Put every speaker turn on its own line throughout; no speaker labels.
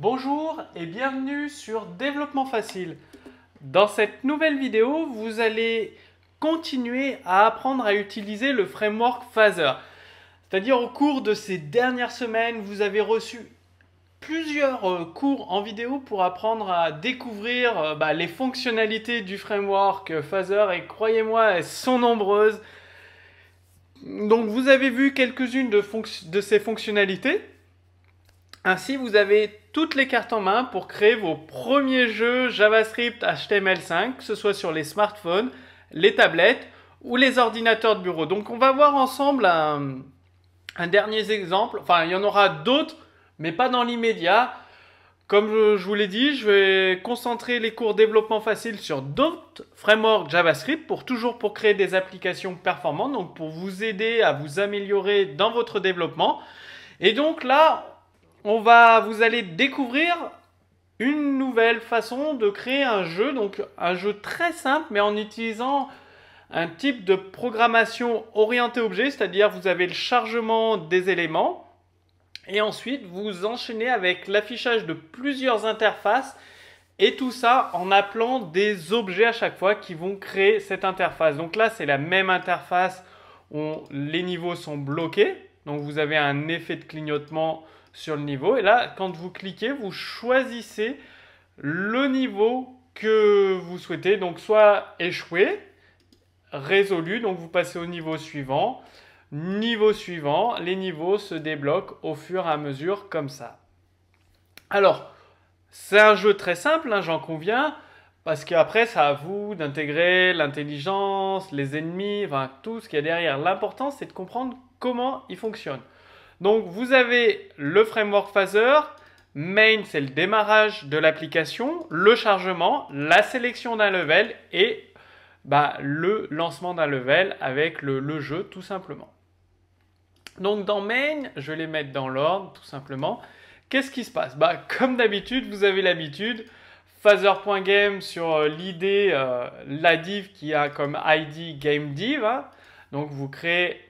Bonjour et bienvenue sur Développement Facile. Dans cette nouvelle vidéo, vous allez continuer à apprendre à utiliser le framework Phaser. C'est-à-dire au cours de ces dernières semaines, vous avez reçu plusieurs euh, cours en vidéo pour apprendre à découvrir euh, bah, les fonctionnalités du framework Phaser et croyez-moi, elles sont nombreuses. Donc vous avez vu quelques-unes de ces fonctionnalités ainsi, vous avez toutes les cartes en main pour créer vos premiers jeux JavaScript HTML5, que ce soit sur les smartphones, les tablettes ou les ordinateurs de bureau. Donc on va voir ensemble un, dernier exemple, enfin il y en aura d'autres, mais pas dans l'immédiat. Comme je, vous l'ai dit, je vais concentrer les cours développement facile sur d'autres frameworks JavaScript pour toujours pour créer des applications performantes, donc pour vous aider à vous améliorer dans votre développement. Et donc là, on va vous aller découvrir une nouvelle façon de créer un jeu, donc un jeu très simple, mais en utilisant un type de programmation orientée objet, c'est-à-dire vous avez le chargement des éléments, et ensuite vous enchaînez avec l'affichage de plusieurs interfaces, et tout ça en appelant des objets à chaque fois qui vont créer cette interface. Donc là, c'est la même interface où les niveaux sont bloqués, donc vous avez un effet de clignotement sur le niveau. Et là, quand vous cliquez, vous choisissez le niveau que vous souhaitez. Donc soit échoué, résolu, donc vous passez au niveau suivant. Niveau suivant, les niveaux se débloquent au fur et à mesure comme ça. Alors, c'est un jeu très simple, hein, j'en conviens, parce qu'après, c'est à vous d'intégrer l'intelligence, les ennemis, tout ce qu'il y a derrière. L'important, c'est de comprendre comment il fonctionne. Donc vous avez le framework Phaser, main c'est le démarrage de l'application, le chargement, la sélection d'un level et bah, le lancement d'un level avec le, jeu tout simplement. Donc dans main, je vais les mettre dans l'ordre tout simplement. Qu'est-ce qui se passe bah, Comme d'habitude, vous avez l'habitude, Phaser.game sur euh, l'idée, euh, la div qui a comme ID game div. Hein. Donc vous créez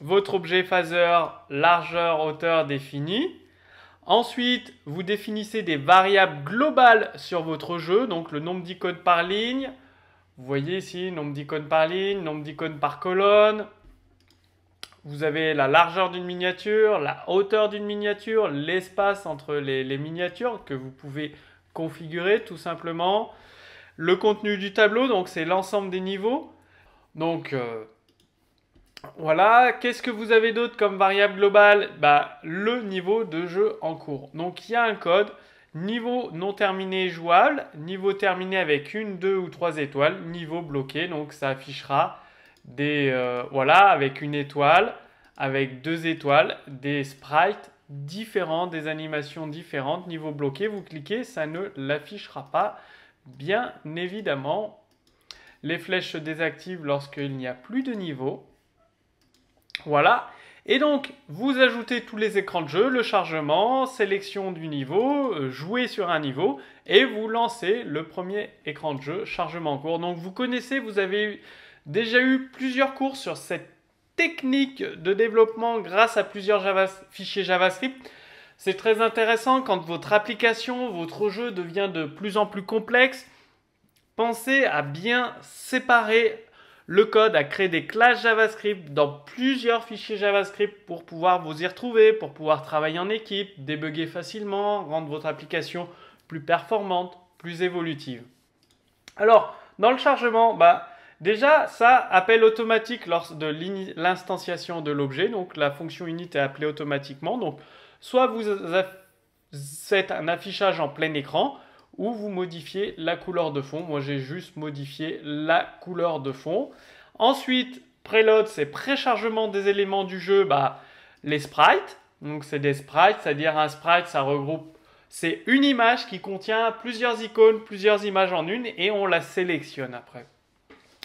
votre objet phaser largeur hauteur définie. Ensuite, vous définissez des variables globales sur votre jeu, donc le nombre d'icônes par ligne. Vous voyez ici, nombre d'icônes par ligne, nombre d'icônes par colonne. Vous avez la largeur d'une miniature, la hauteur d'une miniature, l'espace entre les, miniatures que vous pouvez configurer tout simplement. Le contenu du tableau, donc c'est l'ensemble des niveaux. Donc, euh, voilà, qu'est-ce que vous avez d'autre comme variable globale bah, Le niveau de jeu en cours. Donc il y a un code, niveau non terminé jouable, niveau terminé avec une, deux ou trois étoiles, niveau bloqué, donc ça affichera des... Euh, voilà, avec une étoile, avec deux étoiles, des sprites différents, des animations différentes, niveau bloqué, vous cliquez, ça ne l'affichera pas, bien évidemment. Les flèches se désactivent lorsqu'il n'y a plus de niveau. Voilà. Et donc, vous ajoutez tous les écrans de jeu, le chargement, sélection du niveau, euh, jouer sur un niveau, et vous lancez le premier écran de jeu, chargement court. cours. Donc, vous connaissez, vous avez déjà eu plusieurs cours sur cette technique de développement grâce à plusieurs fichiers JavaScript. C'est très intéressant quand votre application, votre jeu devient de plus en plus complexe. Pensez à bien séparer le code a créé des classes JavaScript dans plusieurs fichiers JavaScript pour pouvoir vous y retrouver, pour pouvoir travailler en équipe, débugger facilement, rendre votre application plus performante, plus évolutive. Alors, dans le chargement, bah, déjà, ça, appelle automatique lors de l'instanciation de l'objet. Donc, la fonction init est appelée automatiquement. Donc, soit vous faites un affichage en plein écran, ou vous modifiez la couleur de fond. Moi, j'ai juste modifié la couleur de fond. Ensuite, preload, c'est préchargement des éléments du jeu, bah, les sprites. Donc, c'est des sprites, c'est-à-dire un sprite, ça regroupe. C'est une image qui contient plusieurs icônes, plusieurs images en une, et on la sélectionne après.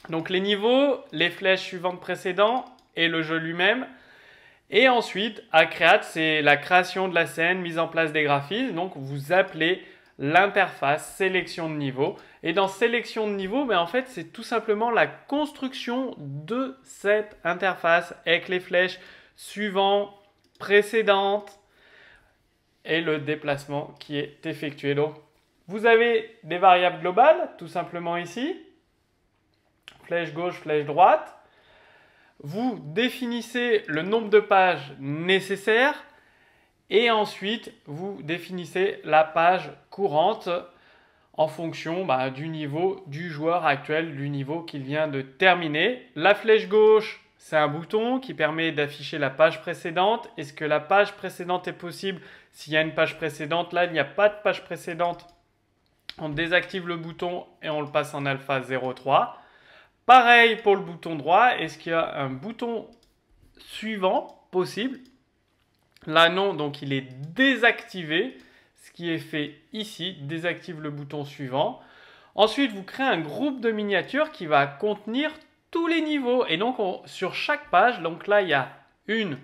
Donc, les niveaux, les flèches suivantes précédentes, et le jeu lui-même. Et ensuite, à c'est la création de la scène, mise en place des graphismes. Donc, vous appelez l'interface, sélection de niveau. Et dans sélection de niveau, mais ben, en fait, c'est tout simplement la construction de cette interface avec les flèches suivant, précédentes et le déplacement qui est effectué. Donc, vous avez des variables globales, tout simplement ici, flèche gauche, flèche droite. Vous définissez le nombre de pages nécessaires et ensuite, vous définissez la page courante en fonction bah, du niveau du joueur actuel, du niveau qu'il vient de terminer. La flèche gauche, c'est un bouton qui permet d'afficher la page précédente. Est-ce que la page précédente est possible S'il y a une page précédente, là, il n'y a pas de page précédente. On désactive le bouton et on le passe en alpha 03. Pareil pour le bouton droit. Est-ce qu'il y a un bouton suivant possible Là non, donc il est désactivé. Ce qui est fait ici désactive le bouton suivant. Ensuite, vous créez un groupe de miniatures qui va contenir tous les niveaux. Et donc, sur chaque page, donc là, il y a une,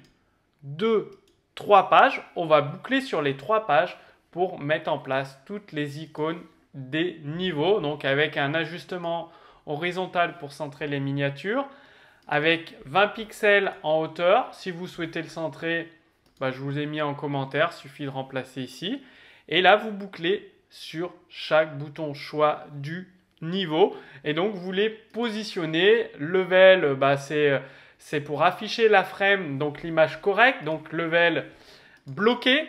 deux, trois pages. On va boucler sur les trois pages pour mettre en place toutes les icônes des niveaux. Donc, avec un ajustement horizontal pour centrer les miniatures. Avec 20 pixels en hauteur, si vous souhaitez le centrer bah, je vous ai mis en commentaire, suffit de remplacer ici. Et là, vous bouclez sur chaque bouton choix du niveau. Et donc, vous les positionnez. Level, bah, c'est pour afficher la frame, donc l'image correcte. Donc, level bloqué,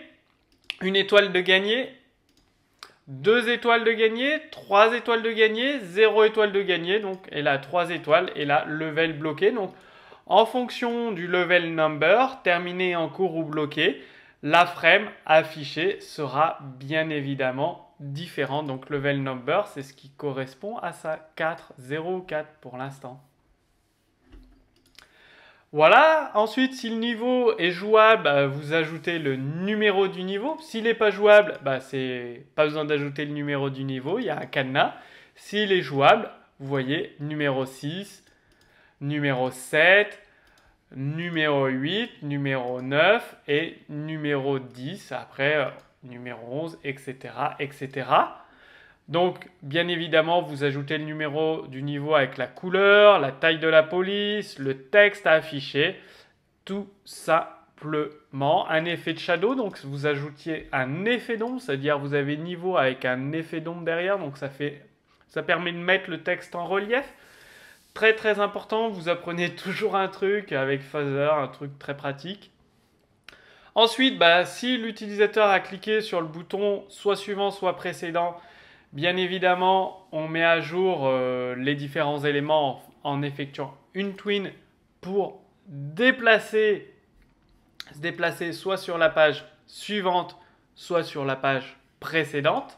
une étoile de gagné, deux étoiles de gagné, trois étoiles de gagné, zéro étoile de gagné. Donc, et là, trois étoiles. Et là, level bloqué. Donc, en fonction du level number, terminé en cours ou bloqué, la frame affichée sera bien évidemment différente. Donc level number, c'est ce qui correspond à sa 404 pour l'instant. Voilà, ensuite si le niveau est jouable, bah, vous ajoutez le numéro du niveau. S'il n'est pas jouable, bah, c'est pas besoin d'ajouter le numéro du niveau, il y a un cadenas. S'il est jouable, vous voyez, numéro 6, numéro 7, numéro 8, numéro 9 et numéro 10, après euh, numéro 11, etc., etc. Donc, bien évidemment, vous ajoutez le numéro du niveau avec la couleur, la taille de la police, le texte à afficher, tout simplement. Un effet de shadow, donc vous ajoutiez un effet d'ombre, c'est-à-dire vous avez niveau avec un effet d'ombre derrière, donc ça, fait, ça permet de mettre le texte en relief. Très très important, vous apprenez toujours un truc avec Phaser, un truc très pratique. Ensuite, bah, si l'utilisateur a cliqué sur le bouton soit suivant, soit précédent, bien évidemment, on met à jour euh, les différents éléments en, effectuant une twin pour déplacer, se déplacer soit sur la page suivante, soit sur la page précédente.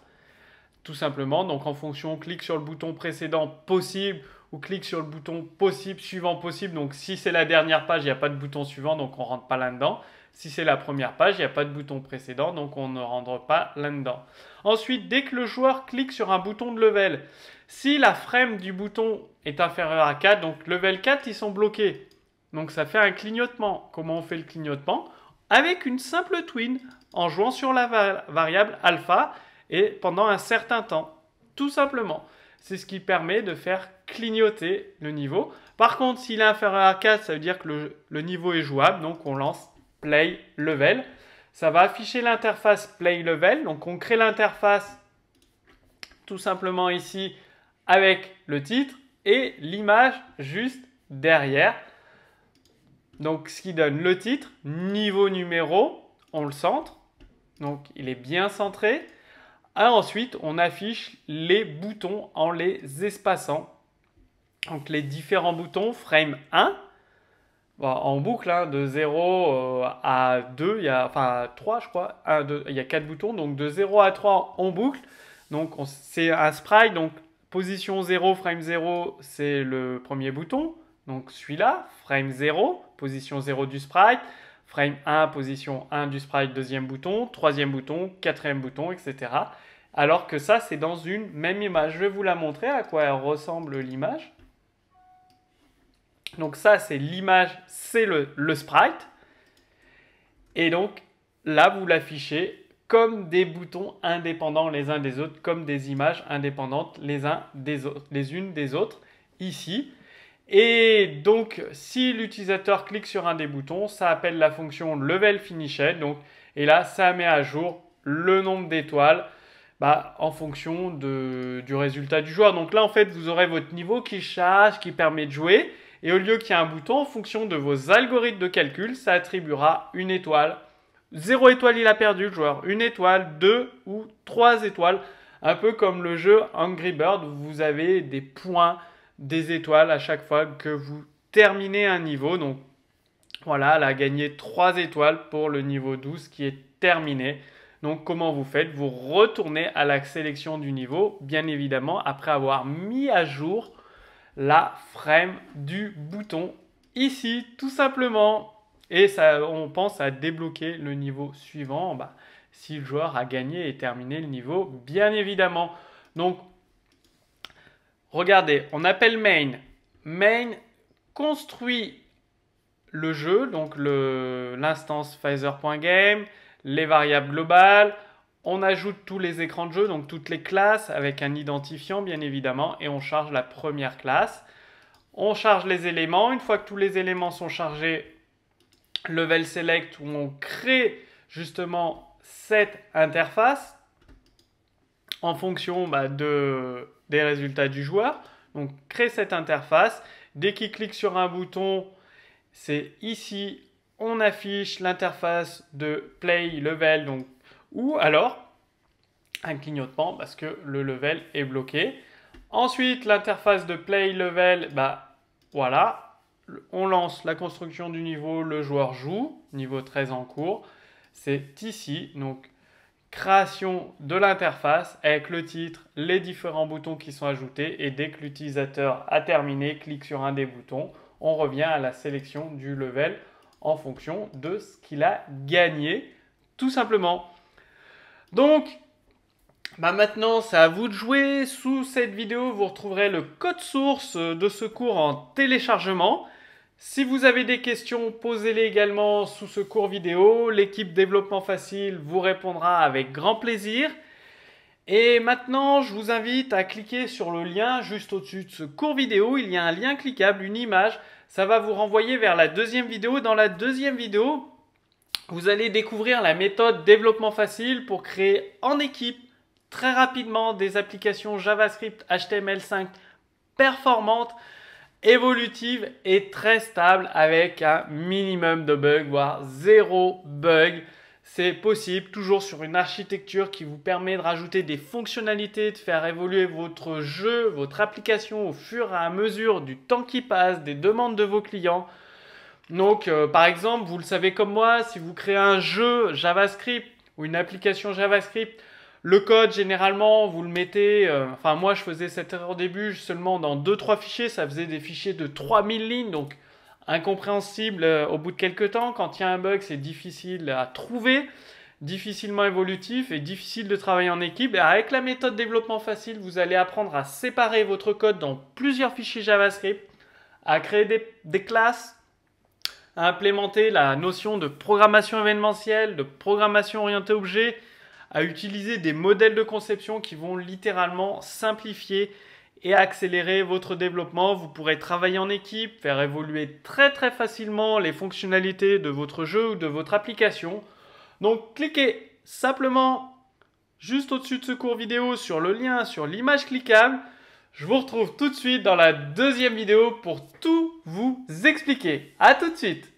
Tout simplement, donc en fonction, on clique sur le bouton précédent possible ou clique sur le bouton possible, suivant possible. Donc si c'est la dernière page, il n'y a pas de bouton suivant, donc on ne rentre pas là-dedans. Si c'est la première page, il n'y a pas de bouton précédent, donc on ne rentre pas là-dedans. Ensuite, dès que le joueur clique sur un bouton de level, si la frame du bouton est inférieure à 4, donc level 4, ils sont bloqués. Donc ça fait un clignotement. Comment on fait le clignotement Avec une simple twin, en jouant sur la variable alpha et pendant un certain temps. Tout simplement. C'est ce qui permet de faire clignoter le niveau. Par contre, s'il est inférieur à 4, ça veut dire que le, niveau est jouable. Donc, on lance Play Level. Ça va afficher l'interface Play Level. Donc, on crée l'interface tout simplement ici avec le titre et l'image juste derrière. Donc, ce qui donne le titre, niveau numéro, on le centre. Donc, il est bien centré. ensuite, on affiche les boutons en les espaçant donc les différents boutons, frame 1, en boucle, hein, de 0 euh, à 2, il y a, enfin 3 je crois, il y a 4 boutons, donc de 0 à 3 en boucle, donc c'est un sprite, donc position 0, frame 0, c'est le premier bouton, donc celui-là, frame 0, position 0 du sprite, frame 1, position 1 du sprite, deuxième bouton, troisième bouton, quatrième bouton, etc. Alors que ça, c'est dans une même image. Je vais vous la montrer à quoi elle ressemble l'image. Donc ça, c'est l'image, c'est le, sprite. Et donc là, vous l'affichez comme des boutons indépendants les uns des autres, comme des images indépendantes les, uns des autres, les unes des autres ici. Et donc, si l'utilisateur clique sur un des boutons, ça appelle la fonction level finish Donc, et là, ça met à jour le nombre d'étoiles bah, en fonction du résultat du joueur. Donc là, en fait, vous aurez votre niveau qui charge, qui permet de jouer. Et au lieu qu'il y ait un bouton, en fonction de vos algorithmes de calcul, ça attribuera une étoile. Zéro étoile, il a perdu le joueur. Une étoile, deux ou trois étoiles. Un peu comme le jeu Angry Bird, où vous avez des points, des étoiles à chaque fois que vous terminez un niveau. Donc voilà, elle a gagné 3 étoiles pour le niveau 12 qui est terminé. Donc comment vous faites Vous retournez à la sélection du niveau, bien évidemment, après avoir mis à jour la frame du bouton ici, tout simplement. Et ça, on pense à débloquer le niveau suivant bah, si le joueur a gagné et terminé le niveau, bien évidemment. Donc, regardez, on appelle main. Main construit le jeu, donc l'instance point phaser.game, les variables globales, on ajoute tous les écrans de jeu, donc toutes les classes, avec un identifiant bien évidemment, et on charge la première classe. On charge les éléments. Une fois que tous les éléments sont chargés, level select, où on crée justement cette interface en fonction bah, des résultats du joueur. Donc crée cette interface. Dès qu'il clique sur un bouton, c'est ici, on affiche l'interface de play level, donc ou alors un clignotement parce que le level est bloqué. Ensuite, l'interface de play level, bah voilà, on lance la construction du niveau, le joueur joue, niveau 13 en cours. C'est ici, donc création de l'interface avec le titre, les différents boutons qui sont ajoutés et dès que l'utilisateur a terminé, clique sur un des boutons, on revient à la sélection du level en fonction de ce qu'il a gagné, tout simplement. Donc, bah maintenant, c'est à vous de jouer. Sous cette vidéo, vous retrouverez le code source de ce cours en téléchargement. Si vous avez des questions, posez-les également sous ce cours vidéo. L'équipe Développement Facile vous répondra avec grand plaisir. Et maintenant, je vous invite à cliquer sur le lien juste au-dessus de ce cours vidéo. Il y a un lien cliquable, une image. Ça va vous renvoyer vers la deuxième vidéo. Dans la deuxième vidéo, vous allez découvrir la méthode développement facile pour créer en équipe très rapidement des applications JavaScript HTML5 performantes, évolutives et très stables avec un minimum de bugs, voire zéro bug. C'est possible, toujours sur une architecture qui vous permet de rajouter des fonctionnalités, de faire évoluer votre jeu, votre application au fur et à mesure du temps qui passe, des demandes de vos clients. Donc, euh, par exemple, vous le savez comme moi, si vous créez un jeu JavaScript ou une application JavaScript, le code, généralement, vous le mettez. Euh, enfin, moi, je faisais cette erreur au début seulement dans 2-3 fichiers. Ça faisait des fichiers de 3000 lignes, donc incompréhensible euh, au bout de quelques temps. Quand il y a un bug, c'est difficile à trouver, difficilement évolutif et difficile de travailler en équipe. Et avec la méthode développement facile, vous allez apprendre à séparer votre code dans plusieurs fichiers JavaScript, à créer des classes implémenter la notion de programmation événementielle, de programmation orientée objet, à utiliser des modèles de conception qui vont littéralement simplifier et accélérer votre développement. Vous pourrez travailler en équipe, faire évoluer très très facilement les fonctionnalités de votre jeu ou de votre application. Donc cliquez simplement juste au-dessus de ce cours vidéo sur le lien, sur l'image cliquable je vous retrouve tout de suite dans la deuxième vidéo pour tout vous expliquer. A tout de suite